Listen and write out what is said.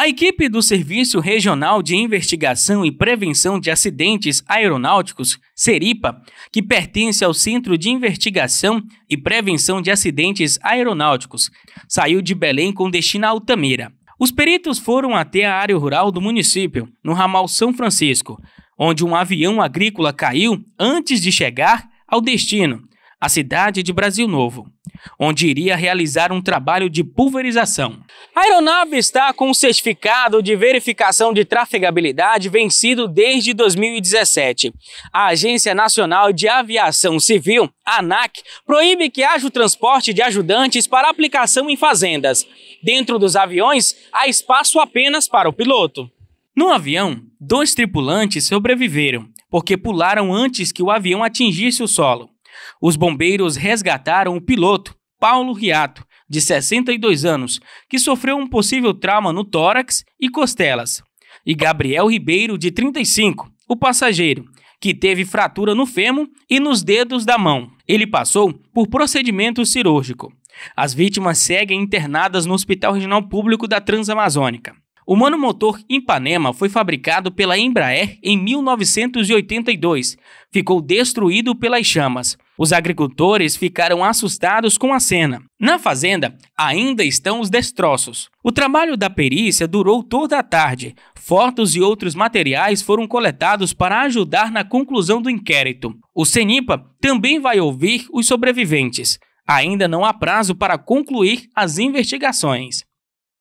A equipe do Serviço Regional de Investigação e Prevenção de Acidentes Aeronáuticos, SERIPA, que pertence ao Centro de Investigação e Prevenção de Acidentes Aeronáuticos, saiu de Belém com destino a Altamira. Os peritos foram até a área rural do município, no ramal São Francisco, onde um avião agrícola caiu antes de chegar ao destino, a cidade de Brasil Novo onde iria realizar um trabalho de pulverização. A aeronave está com o certificado de verificação de trafegabilidade vencido desde 2017. A Agência Nacional de Aviação Civil, ANAC, proíbe que haja o transporte de ajudantes para aplicação em fazendas. Dentro dos aviões, há espaço apenas para o piloto. No avião, dois tripulantes sobreviveram, porque pularam antes que o avião atingisse o solo. Os bombeiros resgataram o piloto, Paulo Riato, de 62 anos, que sofreu um possível trauma no tórax e costelas, e Gabriel Ribeiro, de 35, o passageiro, que teve fratura no fêmur e nos dedos da mão. Ele passou por procedimento cirúrgico. As vítimas seguem internadas no Hospital Regional Público da Transamazônica. O monomotor Ipanema foi fabricado pela Embraer em 1982. Ficou destruído pelas chamas os agricultores ficaram assustados com a cena. Na fazenda, ainda estão os destroços. O trabalho da perícia durou toda a tarde. Fotos e outros materiais foram coletados para ajudar na conclusão do inquérito. O CENIPA também vai ouvir os sobreviventes. Ainda não há prazo para concluir as investigações.